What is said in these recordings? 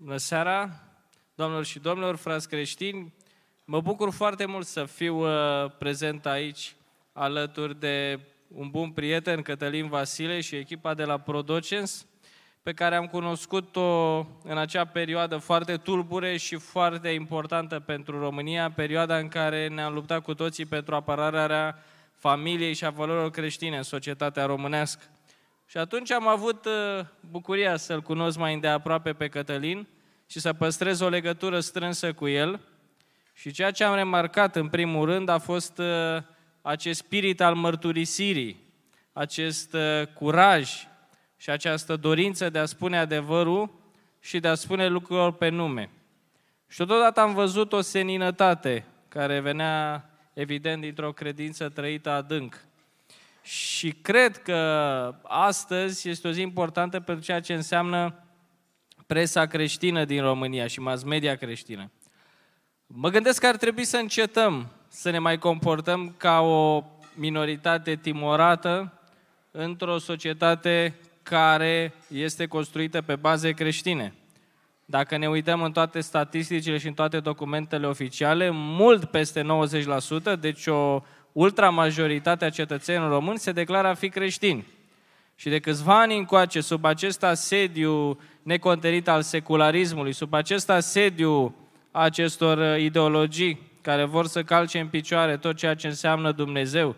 Bună seara, doamnelor și domnilor, frați creștini! Mă bucur foarte mult să fiu uh, prezent aici alături de un bun prieten, Cătălin Vasile și echipa de la Prodocens, pe care am cunoscut-o în acea perioadă foarte tulbure și foarte importantă pentru România, perioada în care ne-am luptat cu toții pentru apărarea familiei și a valorilor creștine în societatea românească. Și atunci am avut uh, bucuria să-l cunosc mai îndeaproape pe Cătălin și să păstrez o legătură strânsă cu El. Și ceea ce am remarcat în primul rând a fost uh, acest spirit al mărturisirii, acest uh, curaj și această dorință de a spune adevărul și de a spune lucrurilor pe nume. Și totodată am văzut o seninătate care venea evident dintr-o credință trăită adânc. Și cred că astăzi este o zi importantă pentru ceea ce înseamnă presa creștină din România și mass media creștină. Mă gândesc că ar trebui să încetăm să ne mai comportăm ca o minoritate timorată într-o societate care este construită pe baze creștine. Dacă ne uităm în toate statisticile și în toate documentele oficiale, mult peste 90%, deci o ultramajoritate a cetățenilor români se declară a fi creștini. Și de câțiva ani încoace, sub acest asediu necontenit al secularismului, sub acest asediu a acestor uh, ideologii care vor să calce în picioare tot ceea ce înseamnă Dumnezeu,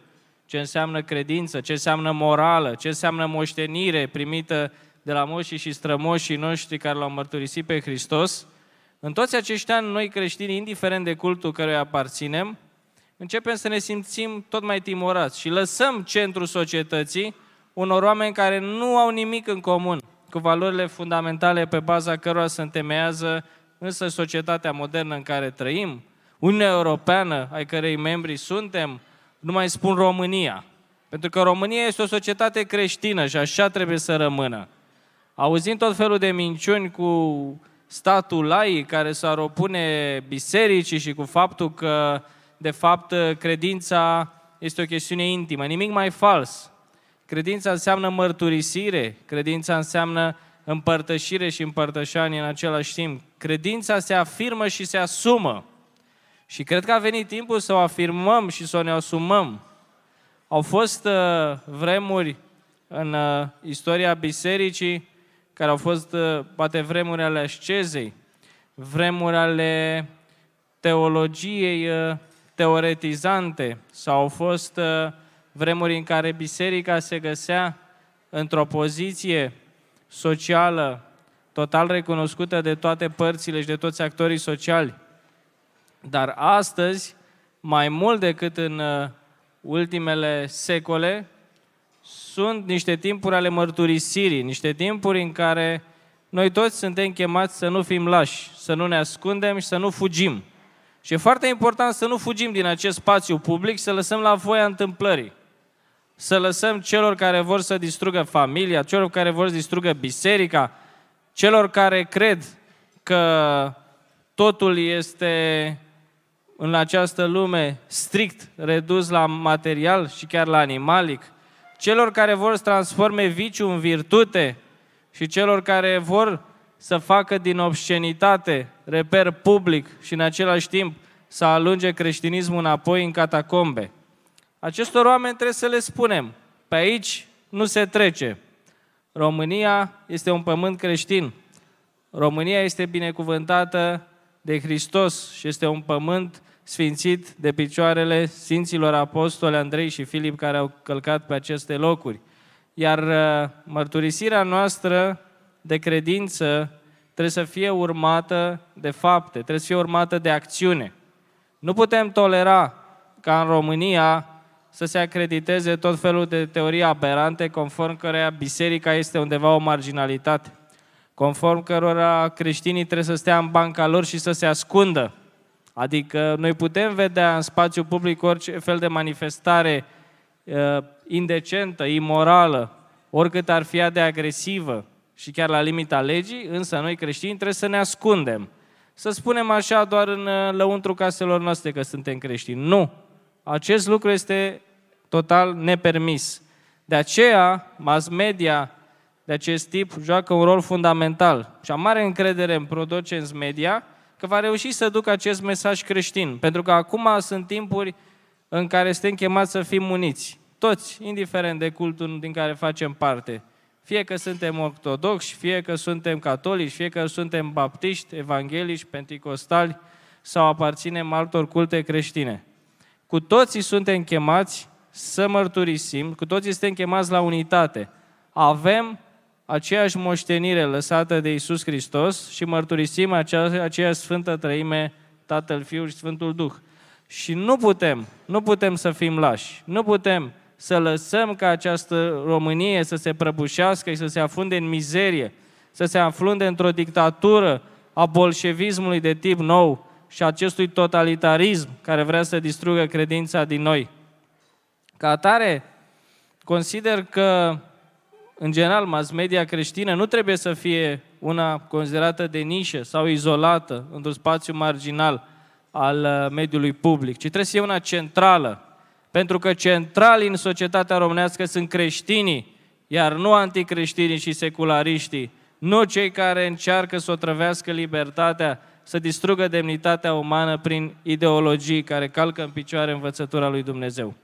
ce înseamnă credință, ce înseamnă morală, ce înseamnă moștenire primită de la moșii și strămoșii noștri care l-au mărturisit pe Hristos, în toți acești ani, noi creștini, indiferent de cultul căruia aparținem, începem să ne simțim tot mai timorați și lăsăm centrul societății unor oameni care nu au nimic în comun cu valorile fundamentale pe baza cărora se întemeiază însă societatea modernă în care trăim, Uniunea Europeană, ai cărei membri suntem, nu mai spun România. Pentru că România este o societate creștină și așa trebuie să rămână. Auzind tot felul de minciuni cu statul laic care s-ar opune bisericii și cu faptul că, de fapt, credința este o chestiune intimă. Nimic mai fals. Credința înseamnă mărturisire, credința înseamnă împărtășire și împărtășanie în același timp. Credința se afirmă și se asumă. Și cred că a venit timpul să o afirmăm și să o ne asumăm. Au fost uh, vremuri în uh, istoria bisericii care au fost uh, poate vremuri ale ascezei, vremuri ale teologiei uh, teoretizante sau au fost uh, vremuri în care biserica se găsea într-o poziție socială total recunoscută de toate părțile și de toți actorii sociali. Dar astăzi, mai mult decât în uh, ultimele secole, sunt niște timpuri ale mărturisirii, niște timpuri în care noi toți suntem chemați să nu fim lași, să nu ne ascundem și să nu fugim. Și e foarte important să nu fugim din acest spațiu public, să lăsăm la voia întâmplării să lăsăm celor care vor să distrugă familia, celor care vor să distrugă biserica, celor care cred că totul este în această lume strict redus la material și chiar la animalic, celor care vor să transforme viciu în virtute și celor care vor să facă din obscenitate reper public și în același timp să alunge creștinismul înapoi în catacombe. Acestor oameni trebuie să le spunem, pe aici nu se trece. România este un pământ creștin. România este binecuvântată de Hristos și este un pământ sfințit de picioarele Sfinților Apostoli Andrei și Filip care au călcat pe aceste locuri. Iar uh, mărturisirea noastră de credință trebuie să fie urmată de fapte, trebuie să fie urmată de acțiune. Nu putem tolera ca în România să se acrediteze tot felul de teorii aberante, conform căreia biserica este undeva o marginalitate, conform cărora creștinii trebuie să stea în banca lor și să se ascundă. Adică noi putem vedea în spațiu public orice fel de manifestare uh, indecentă, imorală, oricât ar fi ea de agresivă și chiar la limita legii, însă noi creștini trebuie să ne ascundem. Să spunem așa doar în uh, lăuntru caselor noastre că suntem creștini. Nu! Acest lucru este total nepermis. De aceea, mass media de acest tip joacă un rol fundamental și am mare încredere în Prodocens Media că va reuși să ducă acest mesaj creștin, pentru că acum sunt timpuri în care suntem chemați să fim uniți, toți, indiferent de cultul din care facem parte. Fie că suntem ortodoxi, fie că suntem catolici, fie că suntem baptiști, evangeliști, pentecostali sau aparținem altor culte creștine. Cu toții suntem chemați să mărturisim, cu toții suntem chemați la unitate. Avem aceeași moștenire lăsată de Isus Hristos și mărturisim acea, aceea Sfântă Trăime, Tatăl, Fiul și Sfântul Duh. Și nu putem, nu putem să fim lași, nu putem să lăsăm ca această Românie să se prăbușească și să se afunde în mizerie, să se afunde într-o dictatură a bolșevismului de tip nou, și acestui totalitarism care vrea să distrugă credința din noi. Ca atare, consider că, în general, mass media creștină nu trebuie să fie una considerată de nișă sau izolată într-un spațiu marginal al uh, mediului public, ci trebuie să fie una centrală. Pentru că centrali în societatea românească sunt creștinii, iar nu anticreștinii și seculariștii, nu cei care încearcă să o trăvească libertatea să distrugă demnitatea umană prin ideologii care calcă în picioare învățătura lui Dumnezeu.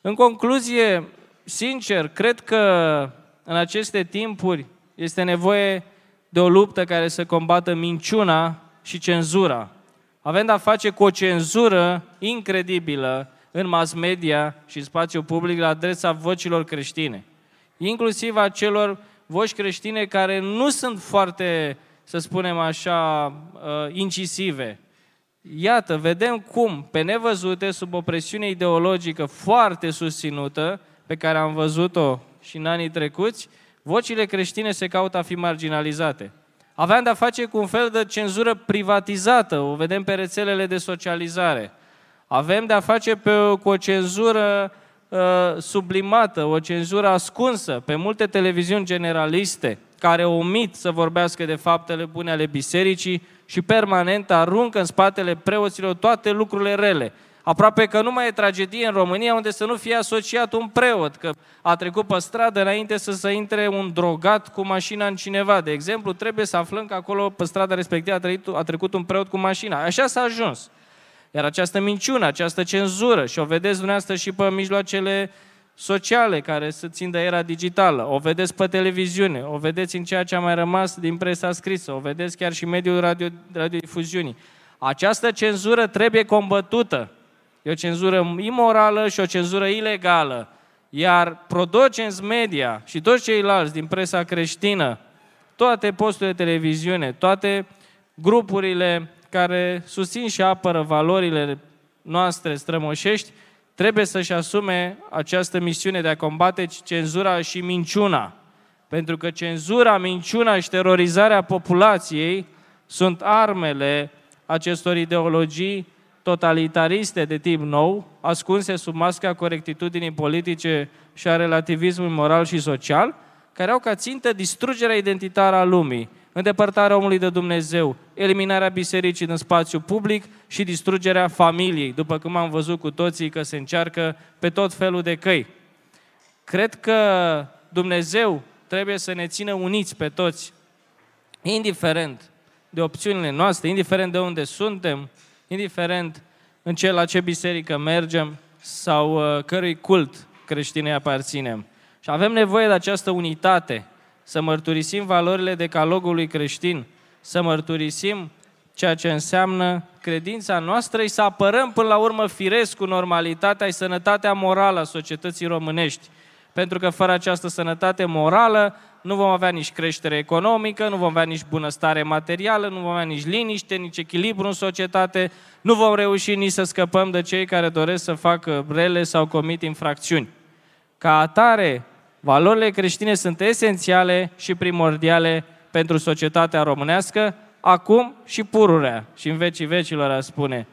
În concluzie, sincer, cred că în aceste timpuri este nevoie de o luptă care să combată minciuna și cenzura. Avem de-a face cu o cenzură incredibilă în mass media și în spațiul public la adresa vocilor creștine, inclusiv a celor voci creștine care nu sunt foarte uh, să spunem așa, uh, incisive. Iată, vedem cum, pe nevăzute, sub o presiune ideologică foarte susținută, pe care am văzut-o și în anii trecuți, vocile creștine se caută a fi marginalizate. Aveam de-a face cu un fel de cenzură privatizată, o vedem pe rețelele de socializare. Avem de-a face pe, cu o cenzură uh, sublimată, o cenzură ascunsă pe multe televiziuni generaliste – care omit să vorbească de faptele bune ale bisericii și permanent aruncă în spatele preoților toate lucrurile rele. Aproape că nu mai e tragedie în România unde să nu fie asociat un preot, că a trecut pe stradă înainte să se intre un drogat cu mașina în cineva. De exemplu, trebuie să aflăm că acolo pe strada respectivă a, trăit, trecut un preot cu mașina. Așa s-a ajuns. Iar această minciună, această cenzură, și o vedeți dumneavoastră și pe mijloacele uh, sociale care se țin de era digitală. O vedeți pe televiziune, o vedeți în ceea ce a mai rămas din presa scrisă, o vedeți chiar și mediul radio, radiodifuziunii. Această cenzură trebuie combătută. E o cenzură imorală și o cenzură ilegală. Iar Prodocens Media și toți ceilalți din presa creștină, toate posturile de televiziune, toate grupurile care susțin și apără valorile noastre strămoșești, trebuie să-și asume această misiune de a combate cenzura și minciuna. Pentru că cenzura, minciuna și terorizarea populației sunt armele acestor ideologii totalitariste de tip nou, ascunse sub masca corectitudinii politice și a relativismului moral și social, care au ca țintă distrugerea identitară a lumii, îndepărtarea omului de Dumnezeu, eliminarea bisericii din spațiu public și distrugerea familiei, după cum am văzut cu toții că se încearcă pe tot felul de căi. Cred că Dumnezeu trebuie să ne țină uniți pe toți, indiferent de opțiunile noastre, indiferent de unde suntem, indiferent în ce, la ce biserică mergem sau uh, cărui cult creștinei aparținem. Și avem nevoie de această unitate să mărturisim valorile decalogului creștin, să mărturisim ceea ce înseamnă credința noastră și să apărăm până la urmă firesc cu normalitatea și sănătatea morală a societății românești. Pentru că fără această sănătate morală nu vom avea nici creștere economică, nu vom avea nici bunăstare materială, nu vom avea nici liniște, nici echilibru în societate, nu vom reuși nici să scăpăm de cei care doresc să facă rele sau comit infracțiuni. Ca atare, Valorile creștine sunt esențiale și primordiale pentru societatea românească, acum și pururea și în vecii vecilor, a spune.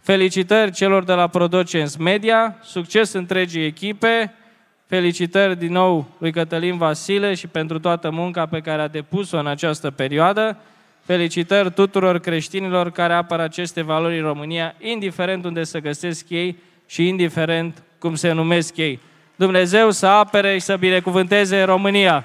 Felicitări celor de la Prodocens Media, succes întregii echipe, felicitări din nou lui Cătălin Vasile și pentru toată munca pe care a depus-o în această perioadă, felicitări tuturor creștinilor care apără aceste valori în România, indiferent unde se găsesc ei și indiferent cum se numesc ei. Dumnezeu să apere și să binecuvânteze România.